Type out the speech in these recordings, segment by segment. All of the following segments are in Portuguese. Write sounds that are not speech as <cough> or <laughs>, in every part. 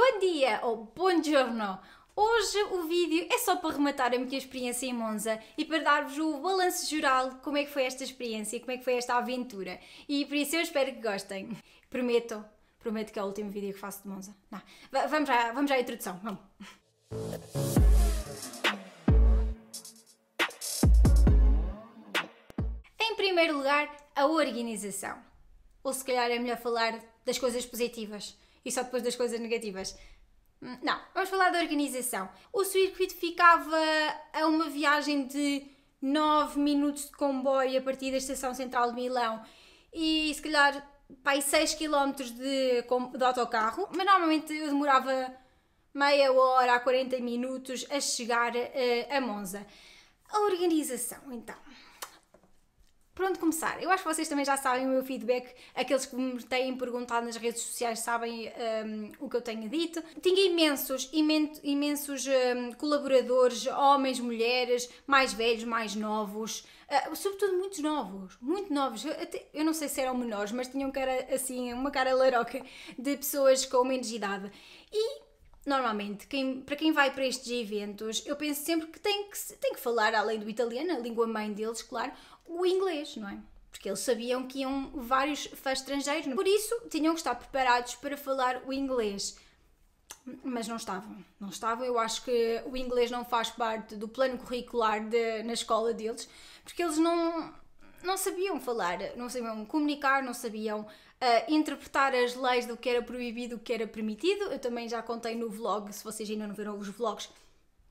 Bom dia ou bom giorno! Hoje o vídeo é só para rematar a minha experiência em Monza e para dar-vos o balanço geral de como é que foi esta experiência, como é que foi esta aventura. E por isso eu espero que gostem. Prometo, prometo que é o último vídeo que faço de Monza. Não, vamos, já, vamos à introdução, vamos! Em primeiro lugar, a organização. Ou se calhar é melhor falar das coisas positivas e só depois das coisas negativas. Hum, não, vamos falar da organização. O circuito ficava a uma viagem de 9 minutos de comboio a partir da Estação Central de Milão e se calhar para 6 km de, de autocarro, mas normalmente eu demorava meia hora a 40 minutos a chegar a, eh, a Monza. A organização, então por onde começar? Eu acho que vocês também já sabem o meu feedback, aqueles que me têm perguntado nas redes sociais sabem um, o que eu tenho dito. Tinha imensos, imenso imensos um, colaboradores, homens, mulheres, mais velhos, mais novos, uh, sobretudo muitos novos, muito novos. Eu, até, eu, não sei se eram menores, mas tinham cara assim, uma cara laroca de pessoas com menos idade. E normalmente, quem, para quem vai para estes eventos, eu penso sempre que tem que, tem que falar, além do italiano, a língua mãe deles, claro, o inglês, não é? Porque eles sabiam que iam vários fãs estrangeiros, é? por isso tinham que estar preparados para falar o inglês. Mas não estavam, não estavam. Eu acho que o inglês não faz parte do plano curricular de, na escola deles, porque eles não, não sabiam falar, não sabiam comunicar, não sabiam uh, interpretar as leis do que era proibido, do que era permitido. Eu também já contei no vlog, se vocês ainda não viram os vlogs,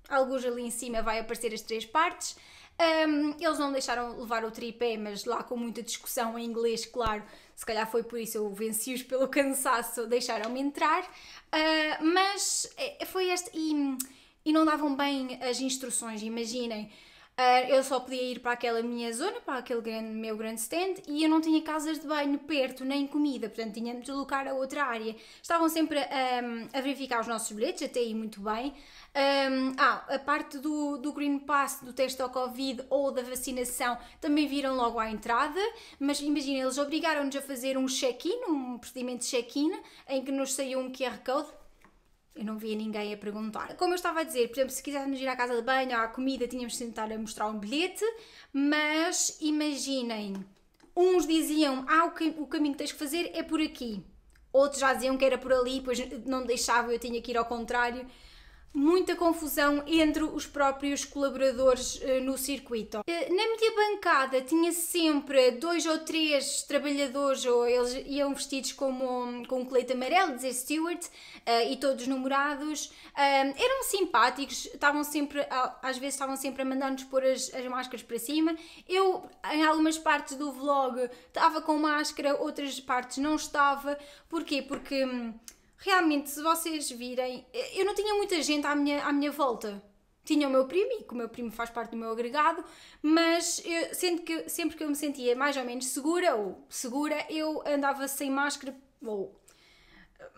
alguns ali em cima vai aparecer as três partes. Um, eles não deixaram levar o tripé, mas lá com muita discussão em inglês, claro, se calhar foi por isso eu venci-os pelo <laughs> cansaço, deixaram-me entrar. Uh, mas eh, foi este. E, e não davam bem as instruções, imaginem. Ah, eu só podia ir para aquela minha zona, para aquele grande, meu grande stand, e eu não tinha casas de banho perto, nem comida, portanto tinha de deslocar a outra área. Estavam sempre um, a verificar os nossos bilhetes, até aí muito bem. Um, ah, a parte do, do Green Pass, do teste ao Covid ou da vacinação também viram logo à entrada, mas imagina, eles obrigaram-nos a fazer um check-in, um procedimento de check-in, em que nos saiu um QR Code eu não via ninguém a perguntar. Como eu estava a dizer, por exemplo, se quisermos ir à casa de banho ou à comida, tínhamos de tentar mostrar um bilhete, mas imaginem, uns diziam, ah, o, que, o caminho que tens que fazer é por aqui. Outros já diziam que era por ali, pois não deixavam, eu tinha que ir ao contrário muita confusão entre os próprios colaboradores eh, no circuito. Eh, na minha bancada tinha sempre dois ou três trabalhadores, ou eles iam vestidos como, com um colete amarelo, dizer Stewart, eh, e todos numerados. Eram simpáticos, estavam sempre, às vezes estavam sempre a mandar-nos pôr as, as máscaras para cima. Eu, em algumas partes do vlog, estava com máscara, outras partes não estava. Porquê? Porque hum, realmente, se vocês virem, eu não tinha muita gente à minha, à minha volta. Tinha o meu primo, e que o meu primo faz parte do meu agregado, mas eu, sendo que, sempre que eu me sentia mais ou menos segura ou segura, eu andava sem máscara ou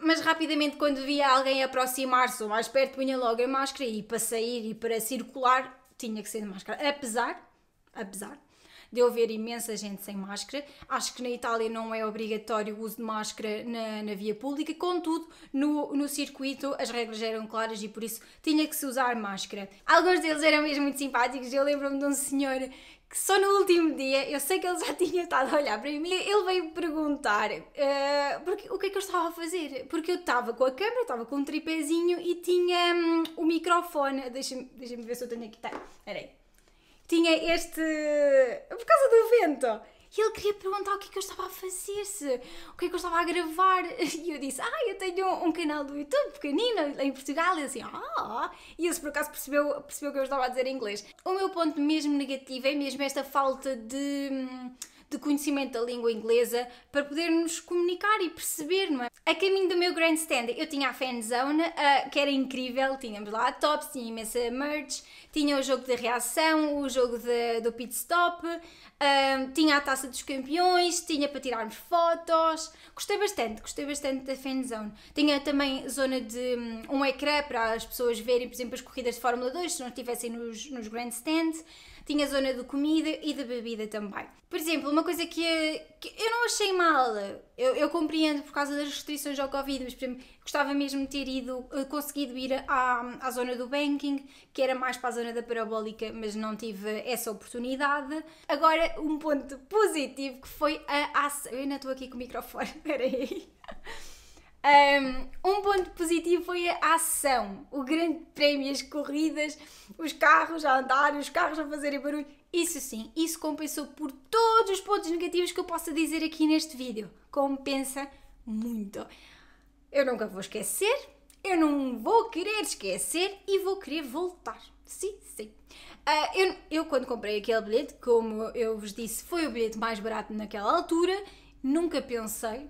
mas rapidamente quando via alguém aproximar-se ou mais perto punha logo a máscara e para sair e para circular tinha que ser de máscara apesar apesar de eu ver imensa gente sem máscara. Acho que na Itália não é obrigatório o uso de máscara na, na via pública, contudo, no, no circuito as regras eram claras e por isso tinha que se usar máscara. Alguns deles eram mesmo muito simpáticos, eu lembro-me de um senhor que só no último dia, eu sei que ele já <laughs> tinha estado a olhar para mim, ele veio perguntar uh, porque, o que é que eu estava a fazer. Porque eu estava com a câmera, estava com um tripézinho e tinha um, o microfone. Deixa-me deixa ver se eu tenho aqui. Tá, peraí tinha este. por causa do vento. E ele queria perguntar o que é que eu estava a fazer, se, o que é que eu estava a gravar. <laughs> E eu disse, ah, eu tenho um, um canal do YouTube pequenino em Portugal. E assim, ah, e ele por acaso percebeu, percebeu que eu estava a dizer em inglês. O meu ponto mesmo negativo é mesmo esta falta de. Hum, de conhecimento da língua inglesa para podermos comunicar e perceber, não é? A caminho do meu grandstand, eu tinha a fanzone, uh, que era incrível, tínhamos lá tops, tinha imensa merch, tinha o jogo de reação, o jogo de, do pit stop, tinha a taça dos campeões, tinha para tirarmos fotos. Gostei bastante, gostei bastante da fanzone. Tinha também zona de um, um ecrã para as pessoas verem, por exemplo, as corridas de Fórmula 2, se não estivessem nos, nos grandstands tinha zona de comida e de bebida também. Por exemplo, uma coisa que, que eu não achei mal, eu, eu, compreendo por causa das restrições ao Covid, mas por exemplo, gostava mesmo de ter ido, eh, conseguido ir à, à zona do banking, que era mais para a zona da parabólica, mas não tive essa oportunidade. Agora, um ponto positivo que foi a ação. Eu ainda estou aqui com o microfone, <laughs> peraí. Um, ponto positivo foi a ação, o grande prémio, as corridas, os carros a andar os carros a fazerem barulho. Isso sim, isso compensou por todos os pontos negativos que eu possa dizer aqui neste vídeo. Compensa muito. Eu nunca vou esquecer, eu não vou querer esquecer e vou querer voltar. Sim, sim. Uh, eu, eu, quando comprei aquele bilhete, como eu vos disse, foi o bilhete mais barato naquela altura. Nunca pensei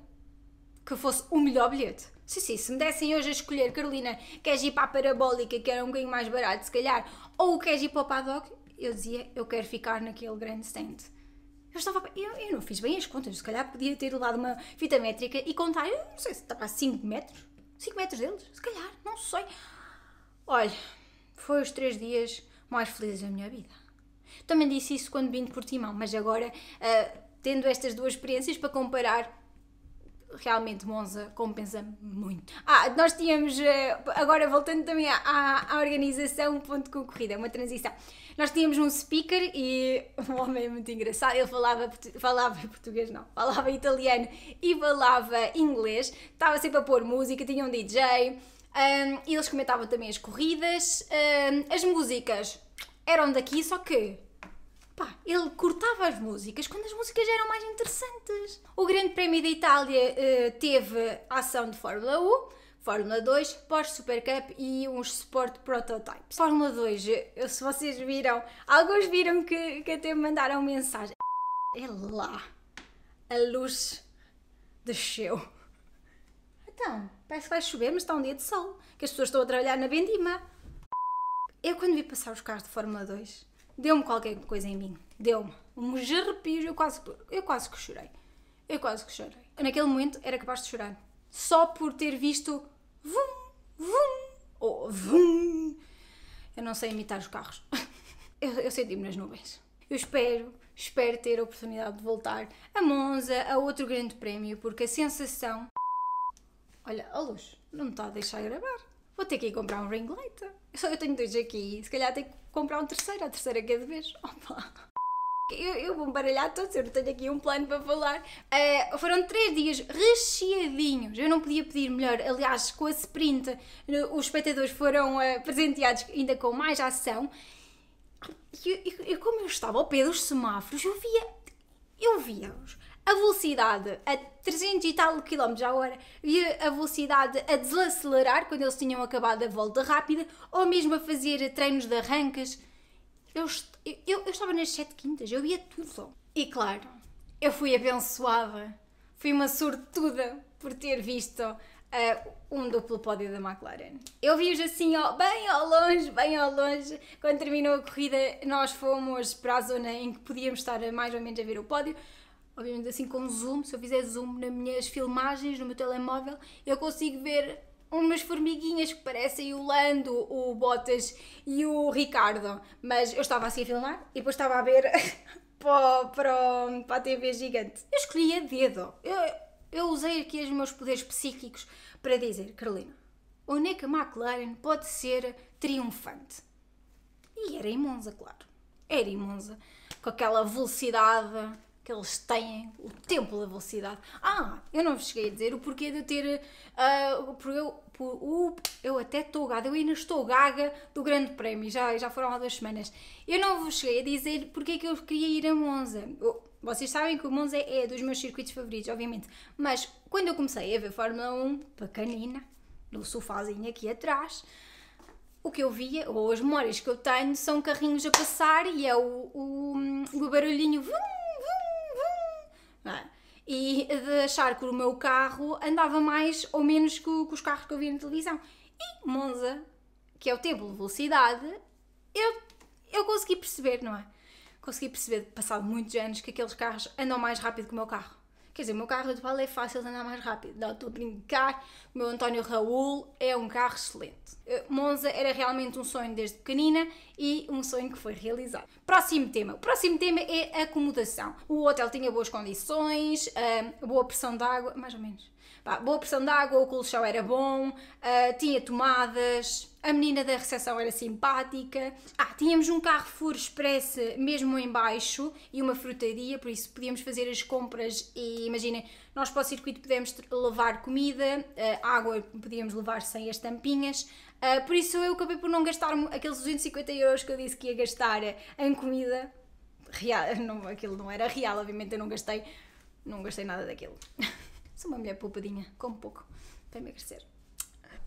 que fosse o melhor bilhete. Sim, sim, se me dessem hoje a escolher, Carolina, queres ir para a Parabólica, que era um bocadinho mais barato, se calhar, ou queres ir para o Paddock, eu dizia, eu quero ficar naquele grande stand. Eu estava. Eu, eu não fiz bem as contas, se calhar podia ter levado uma fita métrica e contar, eu não sei se estava a 5 metros. 5 metros deles? Se calhar, não sei. Olha, foi os três dias mais felizes da minha vida. Também disse isso quando vim de Portimão, mas agora, uh, tendo estas duas experiências para comparar, realmente Monza compensa muito. Ah, nós tínhamos, eh, agora voltando também à, à organização ponto com corrida uma transição. Nós tínhamos um speaker e <laughs> um homem muito engraçado, ele falava, falava português não, falava italiano e falava inglês, estava sempre a pôr música, tinha um DJ, um, eles comentavam também as corridas, um, as músicas eram daqui, só que pá, ele cortava as músicas quando as músicas eram mais interessantes. O Grande Prémio da Itália uh, teve ação de Fórmula 1, Fórmula 2, Porsche Super Cup e uns Sport Prototypes. Fórmula 2, eh, se vocês viram, alguns viram que, que até me mandaram mensagem. É lá, a luz desceu. Então, parece que vai chover, mas está um dia de sol, que as pessoas estão a trabalhar na vendima. Eu quando vi passar os carros de Fórmula 2, deu-me qualquer coisa em mim. Deu-me um arrepios, eu quase, eu quase que chorei. Eu quase que chorei. Naquele momento era capaz de chorar. Só por ter visto vum, vum, ou vum. Eu não sei imitar os carros. <laughs> Eu, eu senti-me nas nuvens. Eu espero, espero ter a oportunidade de voltar a Monza, a outro grande prémio, porque a sensação. Olha, a luz não me está a deixar gravar vou ter que ir comprar um ring light. só, eu tenho dois aqui, se calhar tenho que comprar um terceiro, a terceira cada é vez. <laughs> Opa! Eu, eu vou baralhar todos, eu não tenho aqui um plano para falar. Uh, foram três dias recheadinhos, eu não podia pedir melhor. Aliás, com a sprint, os espectadores foram uh, presenteados ainda com mais ação. E eu, eu, como eu estava ao pé dos semáforos, eu via eu via-os a velocidade a 300 e tal km à hora e a velocidade a desacelerar quando eles tinham acabado a volta rápida ou mesmo a fazer treinos de arrancas. Eu, eu, eu estava nas sete quintas, eu via tudo. E claro, eu fui abençoada, fui uma sortuda por ter visto uh, um duplo pódio da McLaren. Eu vi-os assim, ó, bem ao longe, bem ao longe. Quando terminou a corrida, nós fomos para a zona em que podíamos estar mais ou menos a ver o pódio obviamente assim com zoom, se eu fizer zoom nas minhas filmagens no meu telemóvel, eu consigo ver umas formiguinhas que parecem o Lando, o Botas e o Ricardo. Mas eu estava assim a filmar e depois estava a ver <laughs> para, para, para a TV gigante. Eu escolhi a dedo. Eu, eu usei aqui os meus poderes psíquicos para dizer, Carolina, onde é que a McLaren pode ser triunfante? E era em Monza, claro. Era em Monza. Com aquela velocidade que eles têm, o tempo da velocidade. Ah, eu não vos cheguei a dizer o porquê de eu ter. Uh, por eu, por, uh, eu até estou gaga, eu ainda estou gaga do Grande Prémio, já, já foram há duas semanas. Eu não vos cheguei a dizer porque é que eu queria ir a Monza. Eu, vocês sabem que o Monza é dos meus circuitos favoritos, obviamente, mas quando eu comecei a ver Fórmula 1, bacanina, no sofazinho aqui atrás, o que eu via, ou as memórias que eu tenho, são carrinhos a passar e é o, o, o barulhinho vum, é? E de achar que o meu carro andava mais ou menos que, que os carros que eu via na televisão. E Monza, que é o tempo de velocidade, eu, eu consegui perceber, não é? Consegui perceber, passado muitos anos, que aqueles carros andam mais rápido que o meu carro. Quer dizer, o meu carro atual é fácil de andar mais rápido, não estou a brincar. O meu António Raul é um carro excelente. Eh, Monza era realmente um sonho desde pequenina e um sonho que foi realizado. Próximo tema. O próximo tema é acomodação. O hotel tinha boas condições, eh, boa pressão de água, mais ou menos. Pá, ah, boa pressão de água, o colchão era bom, uh, tinha tomadas, a menina da recepção era simpática. Ah, tínhamos um carro Carrefour Express mesmo em baixo e uma frutaria, por isso podíamos fazer as compras e imaginem nós para o circuito podemos levar comida, uh, água podíamos levar sem as tampinhas. Uh, por isso eu acabei por não gastar aqueles 250 euros que eu disse que ia gastar em comida. Real, <laughs> não, aquilo não era real, obviamente eu não gastei, não gastei nada daquilo. <laughs> Sou uma mulher poupadinha, como pouco, para emagrecer.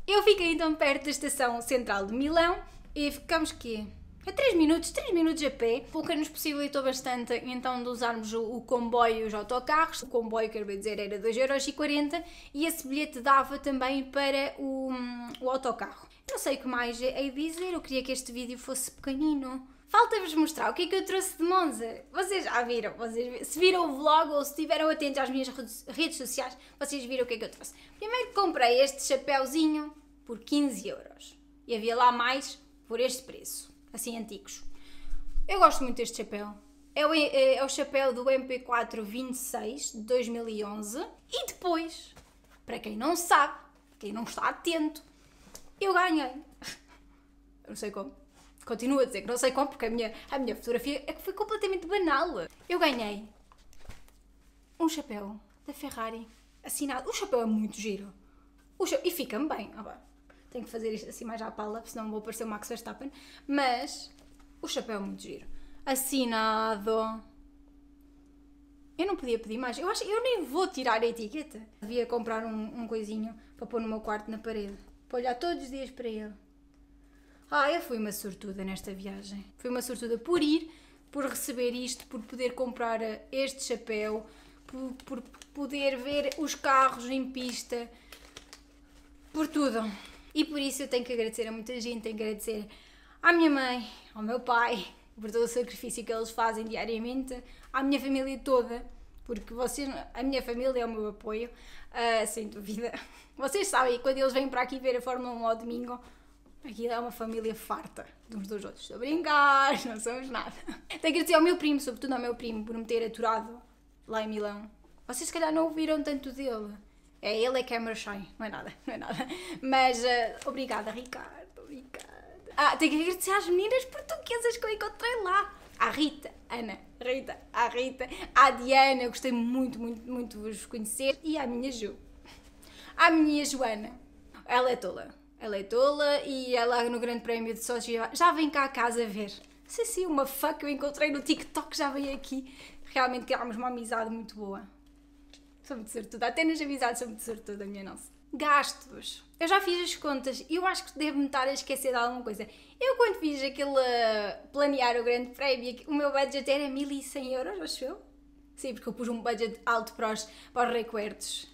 Eu fiquei então perto da estação central de Milão e ficamos que a 3 minutos, 3 minutos a pé, o que nos possibilitou bastante então de usarmos o, o comboio e os autocarros. O comboio, quero dizer, era 2,40€ e esse bilhete dava também para o, o autocarro. Não sei o que mais hei é dizer, eu queria que este vídeo fosse pequenino, Falta-vos mostrar o que é que eu trouxe de Monza. Vocês já viram, vocês, se viram o vlog ou se estiveram atentos às minhas redes sociais, vocês viram o que é que eu trouxe. Primeiro comprei este chapéuzinho por 15 euros. E havia lá mais por este preço, assim antigos. Eu gosto muito deste chapéu. É o, é, é o chapéu do MP4 26 de 2011. E depois, para quem não sabe, quem não está atento, eu ganhei. <laughs> Eu não sei como continuo a dizer que não sei como, porque a minha, a minha fotografia é que foi completamente banal. Eu ganhei um chapéu da Ferrari assinado. O chapéu é muito giro. Chapéu, e fica-me bem. Ah, tenho que fazer isto assim mais à pala, senão vou parecer o Max Verstappen. Mas o chapéu é muito giro. Assinado. Eu não podia pedir mais. Eu acho eu nem vou tirar a etiqueta. Devia comprar um, um coisinho para pôr no meu quarto na parede. Para olhar todos os dias para ele. Ah, eu fui uma sortuda nesta viagem. Fui uma sortuda por ir, por receber isto, por poder comprar eh, este chapéu, por, por poder ver os carros em pista, por tudo. E por isso eu tenho que agradecer a muita gente, tenho que agradecer à minha mãe, ao meu pai, por todo o sacrifício que eles fazem diariamente, à minha família toda, porque vocês, a minha família é o meu apoio, uh, sem dúvida. Vocês sabem, quando eles vêm para aqui ver a Fórmula 1 ao domingo, Aqui é uma família farta de uns dos outros. Estou a brincar, <laughs> não somos nada. Tenho que agradecer ao meu primo, sobretudo ao meu primo, por me ter aturado lá em Milão. Vocês se calhar não ouviram tanto dele. É ele é que é meu não é nada, <laughs> não é nada. Mas uh, obrigada, Ricardo, obrigada. Ah, tenho que agradecer às meninas portuguesas que eu encontrei lá. À Rita, Ana, Rita, à Rita, à Diana, eu gostei muito, muito, muito de vos conhecer. E à minha Ju. À minha Joana. Ela é tola ela é tola e ela é no Grande Prémio de Sochi já vem cá a casa ver. Sim, sim, uma fuck que eu encontrei no TikTok já veio aqui. Realmente criámos uma amizade muito boa. Sou muito sortuda. Até nas amizades sou muito sortuda, minha nossa. Gastos. Eu já fiz as contas e eu acho que devo-me estar a esquecer de alguma coisa. Eu quando fiz aquele planear o grande prémio, o meu budget era 1100 euros, acho eu. Sim, porque eu pus um budget alto para os, para os recuerdos.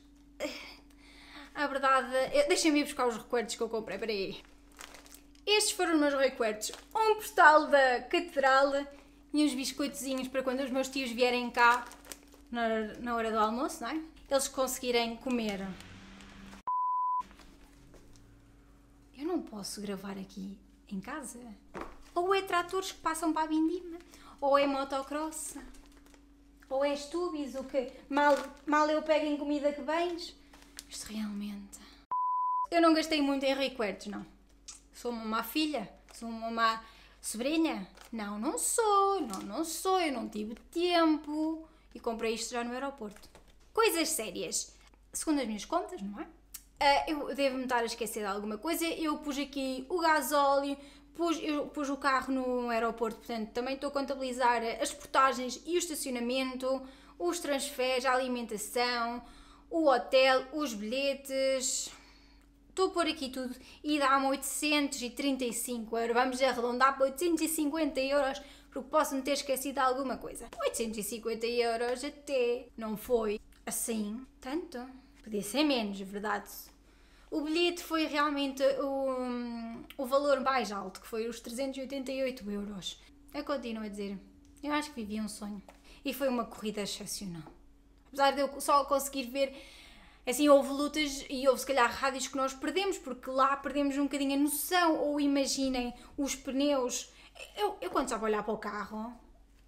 A verdade, deixem-me ir buscar os recuertos que eu comprei, peraí. Estes foram os meus recuertos. Um postal da catedral e uns biscoitozinhos para quando os meus tios vierem cá na, na hora do almoço, não é? Eles conseguirem comer. Eu não posso gravar aqui em casa. Ou é tratores que passam para a Bindima, ou é motocross, ou é estúbios, o que mal, mal eu pego em comida que vens. Isto realmente. Eu não gastei muito em requertos, não. Sou uma má filha? Sou uma má sobrinha? Não, não sou, não, não sou, eu não tive tempo. E comprei isto já no aeroporto. Coisas sérias. Segundo as minhas contas, não é? Uh, eu devo-me estar a esquecer de alguma coisa. Eu pus aqui o gasóleo, pus, eu pus o carro no aeroporto, portanto também estou a contabilizar as portagens e o estacionamento, os transferes, a alimentação, o hotel, os bilhetes. Estou por aqui tudo e dá-me 835 euros. Vamos arredondar para 850 euros porque posso-me ter esquecido alguma coisa. 850 euros até não foi assim tanto. Podia ser menos, verdade. O bilhete foi realmente o, o valor mais alto, que foi os 388 euros. Eu continuo a dizer, eu acho que vivi um sonho. E foi uma corrida excepcional. Apesar de eu só conseguir ver. Assim, houve lutas e houve se calhar rádios que nós perdemos, porque lá perdemos um bocadinho a noção. Ou imaginem os pneus. Eu, eu quando estava a olhar para o carro,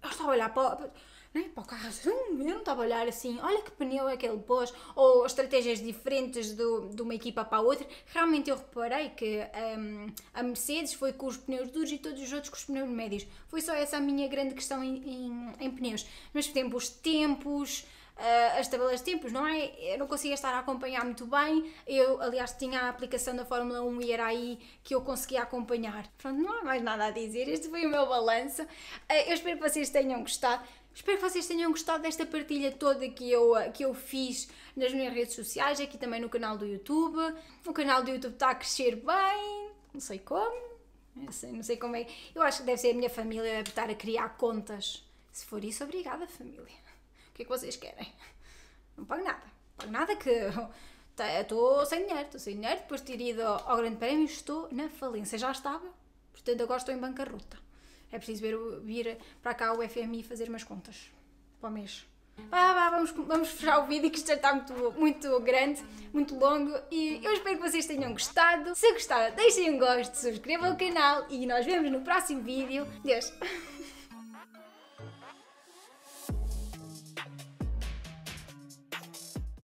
eu estava a olhar para não é? para o carro, eu não estava a olhar assim, olha que pneu é que ele pôs, ou estratégias diferentes do, de uma equipa para a outra. Realmente eu reparei que um, a Mercedes foi com os pneus duros e todos os outros com os pneus médios. Foi só essa a minha grande questão em, em, em pneus. Mas, por exemplo, os tempos uh, eh, tabelas de tempos, não é? Eu não conseguia estar a acompanhar muito bem. Eu, aliás, tinha a aplicação da Fórmula 1 e era aí que eu conseguia acompanhar. Pronto, não há mais nada a dizer. Este foi o meu balanço. Uh, eu espero que vocês tenham gostado. Espero que vocês tenham gostado desta partilha toda que eu, eh, que eu fiz nas minhas redes sociais, aqui também no canal do YouTube. O canal do YouTube está a crescer bem, não sei como, não sei, não sei como é. Eu acho que deve ser a minha família a estar a criar contas. Se for isso, obrigada, família. O que é que vocês querem? Não pago nada. Não pago nada que. <laughs> Tá, estou sem dinheiro, estou sem dinheiro. Depois de ter ido ao Grande Prémio, estou na falência. Já estava, portanto, agora estou em bancarrota. É preciso ver, vir para cá o FMI fazer umas contas para o mês. Vá, vá, vamos, vamos fechar o vídeo que isto já está muito, muito grande, muito longo e eu espero que vocês tenham gostado. Se gostaram, deixem um gosto, subscrevam o canal e nós vemos no próximo vídeo. Deus!